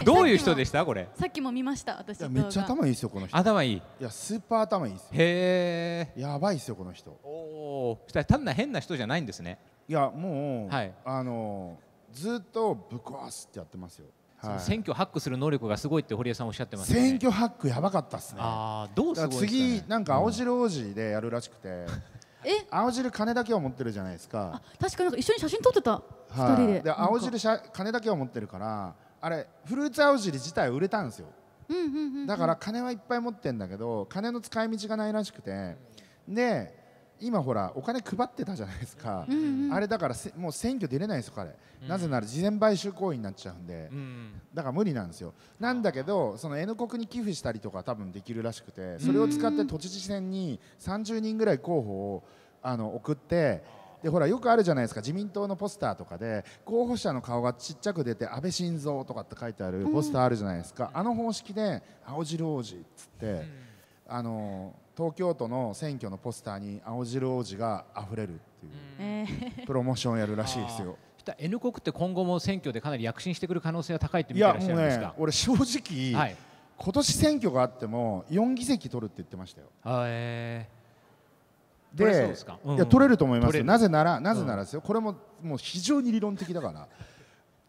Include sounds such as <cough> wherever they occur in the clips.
<laughs> どういう人でしたこれさっきも見ました私めっちゃ頭いいですよこの人頭いいいやスーパー頭いいですへえやばいですよこの人おおそしたら単な変な人じゃないんですねいやもう、はい、あのずっとぶっ壊すってやってますよはい、選挙ハックする能力がすごいって堀江さんおっしゃってます、ね、選挙ハックやばかったですねああどうすごいす、ね、次なんか青汁王子でやるらしくて、う <laughs> ん、え青汁金だけを持ってるじゃないですか確かなんか一緒に写真撮ってた、はい、2人でで青汁しゃ金だけを持ってるからあれフルーツ青尻自体売れたんですよ、だから金はいっぱい持ってんだけど金の使い道がないらしくてで今ほらお金配ってたじゃないですか、あれだからもう選挙出れないですよ彼、なぜなら事前買収行為になっちゃうんで、だから無理なんですよなんだけどその N 国に寄付したりとか多分できるらしくてそれを使って都知事選に30人ぐらい候補をあの送ってでほらよくあるじゃないですか自民党のポスターとかで候補者の顔がちっちゃく出て安倍晋三とかって書いてあるポスターあるじゃないですか、うん、あの方式で青汁王子っつって、うん、あの東京都の選挙のポスターに青汁王子が溢れるっていうプロモーションやるらしいですよ。<laughs> N 国って今後も選挙でかなり躍進してくる可能性が高いって見てらっしゃるんですか、ね、俺正直、はい、今年選挙があっても4議席取るって言ってましたよ。えーで、うんうん、いや取れると思いますなぜならなぜならですよ、うん、これももう非常に理論的だから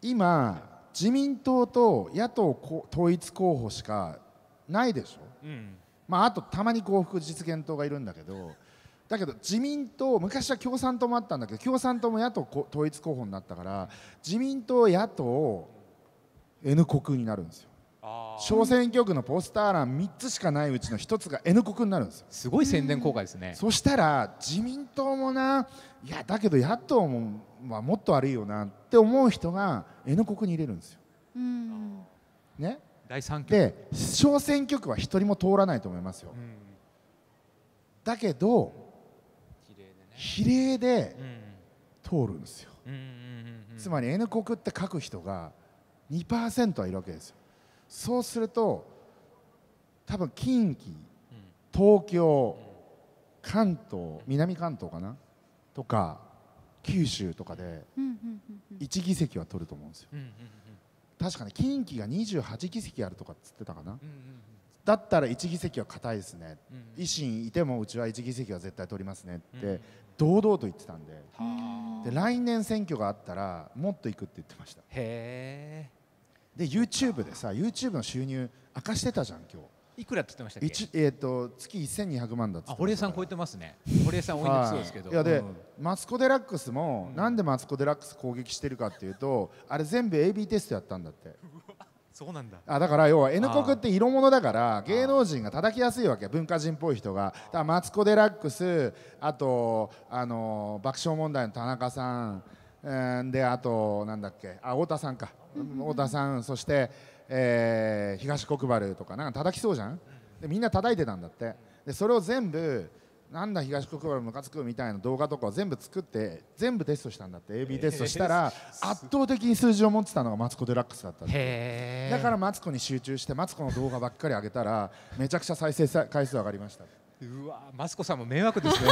今自民党と野党統一候補しかないでしょ、うん、まあ、あとたまに幸福実現党がいるんだけどだけど自民党昔は共産党もあったんだけど共産党も野党統一候補になったから自民党野党 N 国になるんですよ小選挙区のポスター欄3つしかないうちの1つが N 国になるんですよすごい宣伝効果ですねそしたら自民党もないやだけど野党も、まあ、もっと悪いよなって思う人が N 国に入れるんですよ。ね、第3で小選挙区は1人も通らないと思いますよ。だけど比例で通るんですよ。つまり N 国って書く人が2%はいるわけですよ。そうすると多分近畿東京、関東南関東かなとか九州とかで1議席は取ると思うんですよ、確かに近畿が28議席あるとかっつってたかな、だったら1議席は硬いですね、維新いてもうちは1議席は絶対取りますねって堂々と言ってたんで,、で来年選挙があったらもっといくって言ってましたへえで YouTube でさ YouTube の収入明かしてたじゃん今日いくらって言ってましたっけえーと、月1200万だっつって堀江さん超えてますね堀江さん多いんそうですけど、はい、いやで、うん、マツコ・デラックスも、うん、なんでマツコ・デラックス攻撃してるかっていうとあれ全部 AB テストやったんだってそうなんだあだから要は N 国って色物だから芸能人が叩きやすいわけ文化人っぽい人がだからマツコ・デラックスあとあの爆笑問題の田中さんであとなんだっけあ太田さんか小田さんそして、えー、東国原とかなんか叩きそうじゃんでみんな叩いてたんだってでそれを全部なんだ東国原ムカつくみたいな動画とかを全部作って全部テストしたんだって AB テストしたら圧倒的に数字を持ってたのがマツコ・デラックスだっただからマツコに集中してマツコの動画ばっかり上げたらめちゃくちゃ再生回数上がりましたうわマスコさんも迷惑ですね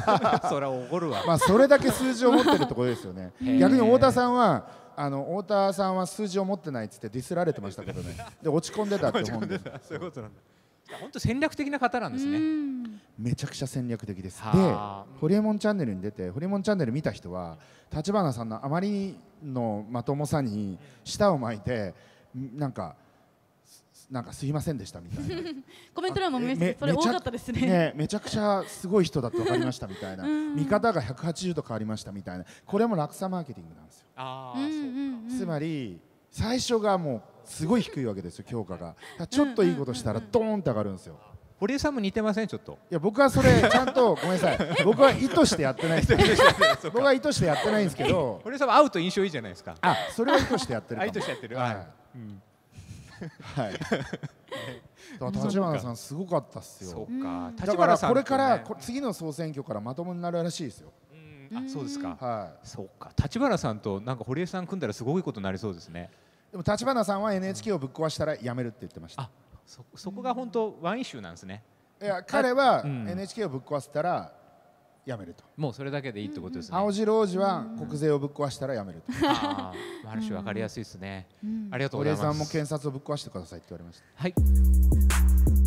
<laughs> それは怒るわまあそれだけ数字を持ってるところですよね逆に太田さんはあの太田さんは数字を持ってないっつってディスられてましたけどねで落ち込んでたって思うんで <laughs> そういうことなんだ本当戦略的な方なんですねめちゃくちゃ戦略的ですで「ホリエモンチャンネル」に出て「ホリエモンチャンネル」見た人は立花さんのあまりのまともさに舌を巻いてなんかなんかすいませんでしたみたいな <laughs> コメント欄もめめそれ多かったですね、ね、めちゃくちゃすごい人だと分かりましたみたいな <laughs> 見方が180度変わりましたみたいなこれも落差マーケティングなんですよあつまり最初がもうすごい低いわけですよ評価がちょっといいことしたらドーンって上がるんですよ堀江さんも似てませんちょっといや僕はそれちゃんとごめんなさい <laughs> 僕は意図してやってないです僕は意図してやってないんですけど堀江さんは会うと印象いいじゃないですかあそれは意図してやってる意図してやってるはい、うんはい立花さんすごかったっすよそうかだからこれから、ね、次の総選挙からまともになるらしいですよあそうですか、はい、そうか立花さんとなんか堀江さん組んだらすごいことになりそうですねでも立花さんは NHK をぶっ壊したらやめるって言ってました、うん、あそそこが本当ワンイシューなんですねいや彼は NHK をぶっ壊せたら、やめるともうそれだけでいいってことですね青白王子は国税をぶっ壊したらやめると、ある種分かりやすいですね、ありがとうございますお礼さんも検察をぶっ壊してくださいって言われましたはい